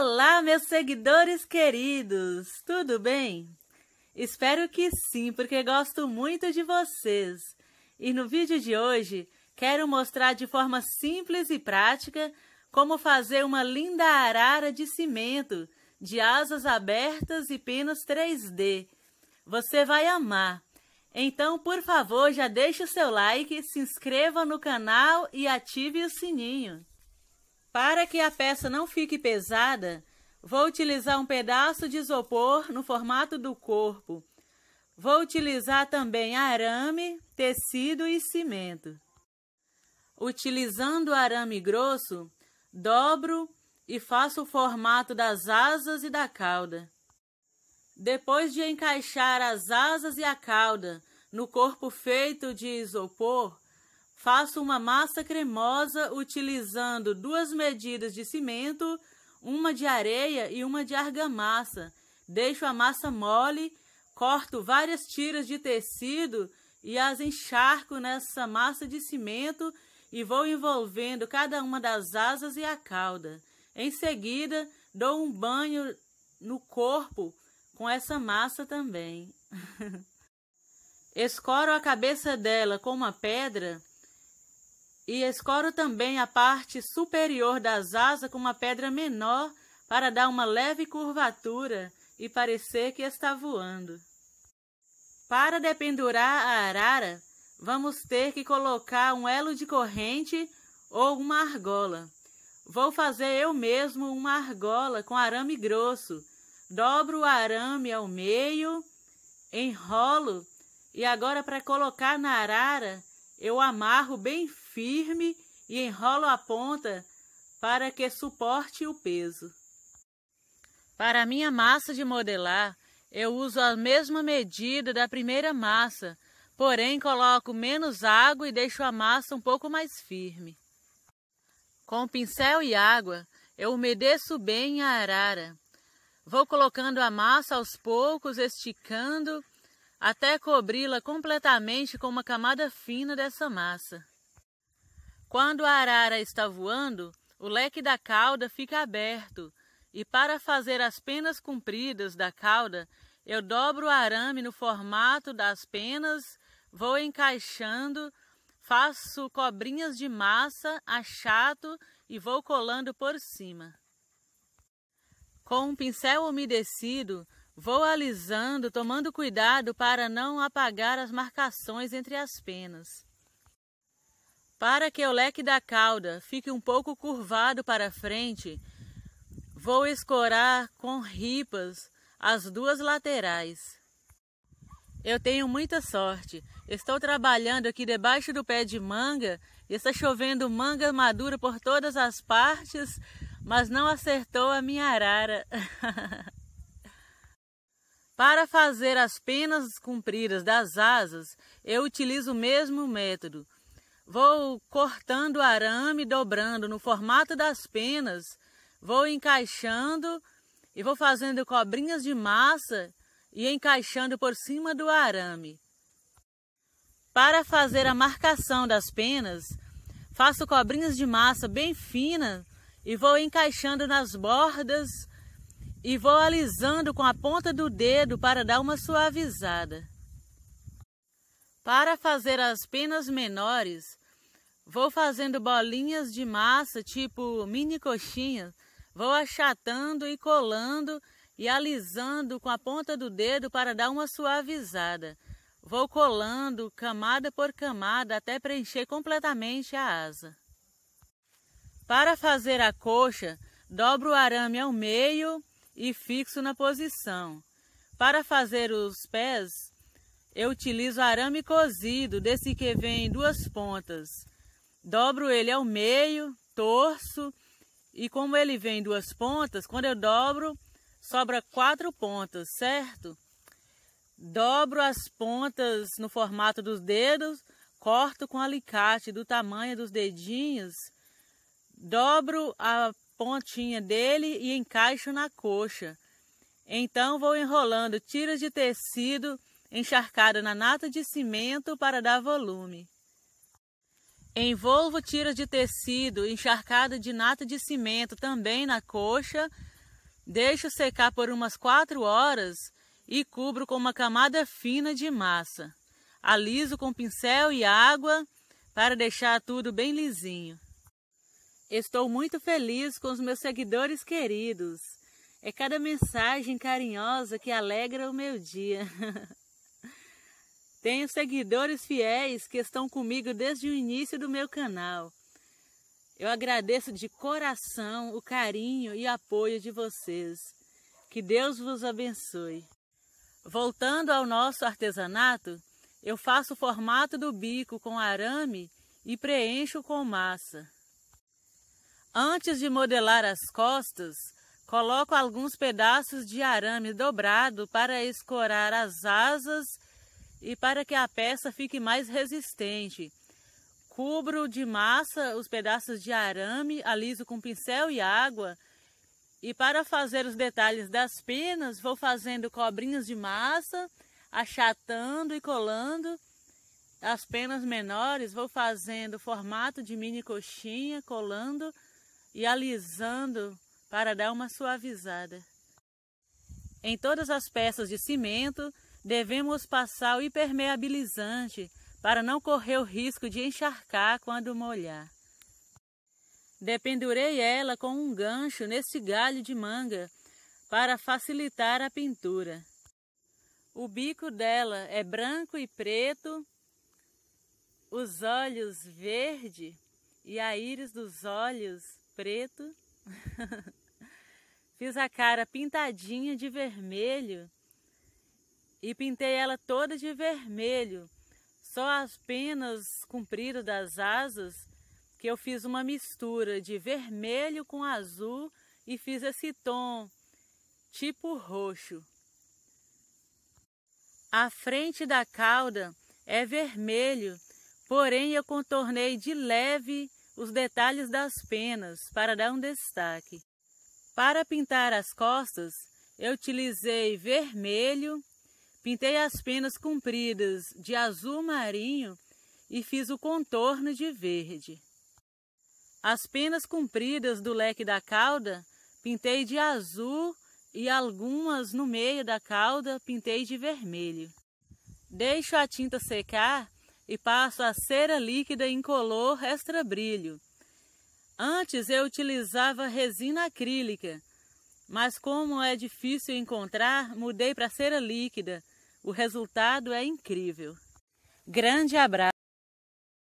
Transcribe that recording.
Olá, meus seguidores queridos! Tudo bem? Espero que sim, porque gosto muito de vocês. E no vídeo de hoje, quero mostrar de forma simples e prática como fazer uma linda arara de cimento, de asas abertas e penas 3D. Você vai amar! Então, por favor, já deixe o seu like, se inscreva no canal e ative o sininho. Para que a peça não fique pesada, vou utilizar um pedaço de isopor no formato do corpo. Vou utilizar também arame, tecido e cimento. Utilizando arame grosso, dobro e faço o formato das asas e da cauda. Depois de encaixar as asas e a cauda no corpo feito de isopor, Faça uma massa cremosa utilizando duas medidas de cimento, uma de areia e uma de argamassa. Deixo a massa mole, corto várias tiras de tecido e as encharco nessa massa de cimento e vou envolvendo cada uma das asas e a cauda. Em seguida, dou um banho no corpo com essa massa também. Escoro a cabeça dela com uma pedra e escoro também a parte superior das asas com uma pedra menor para dar uma leve curvatura e parecer que está voando. Para dependurar a arara, vamos ter que colocar um elo de corrente ou uma argola. Vou fazer eu mesmo uma argola com arame grosso. Dobro o arame ao meio, enrolo e agora para colocar na arara, eu amarro bem firme e enrolo a ponta para que suporte o peso. Para minha massa de modelar, eu uso a mesma medida da primeira massa, porém coloco menos água e deixo a massa um pouco mais firme. Com pincel e água, eu umedeço bem a arara. Vou colocando a massa aos poucos, esticando, até cobri-la completamente com uma camada fina dessa massa. Quando a arara está voando, o leque da cauda fica aberto, e para fazer as penas compridas da cauda, eu dobro o arame no formato das penas, vou encaixando, faço cobrinhas de massa, achato e vou colando por cima. Com um pincel umedecido, vou alisando, tomando cuidado para não apagar as marcações entre as penas. Para que o leque da cauda fique um pouco curvado para frente, vou escorar com ripas as duas laterais. Eu tenho muita sorte. Estou trabalhando aqui debaixo do pé de manga e está chovendo manga madura por todas as partes, mas não acertou a minha arara. Para fazer as penas compridas das asas, eu utilizo o mesmo método. Vou cortando arame, dobrando no formato das penas, vou encaixando e vou fazendo cobrinhas de massa e encaixando por cima do arame. Para fazer a marcação das penas, faço cobrinhas de massa bem fina e vou encaixando nas bordas e vou alisando com a ponta do dedo para dar uma suavizada. Para fazer as penas menores, Vou fazendo bolinhas de massa, tipo mini coxinha. Vou achatando e colando e alisando com a ponta do dedo para dar uma suavizada. Vou colando camada por camada até preencher completamente a asa. Para fazer a coxa, dobro o arame ao meio e fixo na posição. Para fazer os pés, eu utilizo arame cozido, desse que vem duas pontas dobro ele ao meio, torço, e como ele vem duas pontas, quando eu dobro, sobra quatro pontas, certo? Dobro as pontas no formato dos dedos, corto com alicate do tamanho dos dedinhos, dobro a pontinha dele e encaixo na coxa. Então vou enrolando tiras de tecido encharcada na nata de cimento para dar volume. Envolvo tiras de tecido encharcada de nata de cimento também na coxa. deixo secar por umas 4 horas e cubro com uma camada fina de massa. Aliso com pincel e água para deixar tudo bem lisinho. Estou muito feliz com os meus seguidores queridos. É cada mensagem carinhosa que alegra o meu dia. Tenho seguidores fiéis que estão comigo desde o início do meu canal. Eu agradeço de coração o carinho e apoio de vocês. Que Deus vos abençoe. Voltando ao nosso artesanato, eu faço o formato do bico com arame e preencho com massa. Antes de modelar as costas, coloco alguns pedaços de arame dobrado para escorar as asas e para que a peça fique mais resistente. Cubro de massa os pedaços de arame, aliso com pincel e água. E para fazer os detalhes das penas, vou fazendo cobrinhas de massa, achatando e colando. As penas menores vou fazendo formato de mini coxinha, colando e alisando para dar uma suavizada. Em todas as peças de cimento, devemos passar o impermeabilizante para não correr o risco de encharcar quando molhar. Dependurei ela com um gancho nesse galho de manga para facilitar a pintura. O bico dela é branco e preto, os olhos verde e a íris dos olhos preto. Fiz a cara pintadinha de vermelho e pintei ela toda de vermelho, só as penas compridas das asas, que eu fiz uma mistura de vermelho com azul e fiz esse tom tipo roxo. A frente da cauda é vermelho, porém eu contornei de leve os detalhes das penas para dar um destaque. Para pintar as costas, eu utilizei vermelho, Pintei as penas compridas de azul marinho e fiz o contorno de verde. As penas compridas do leque da cauda pintei de azul e algumas no meio da cauda pintei de vermelho. Deixo a tinta secar e passo a cera líquida incolor extra brilho. Antes eu utilizava resina acrílica, mas como é difícil encontrar, mudei para cera líquida o resultado é incrível. Grande abraço!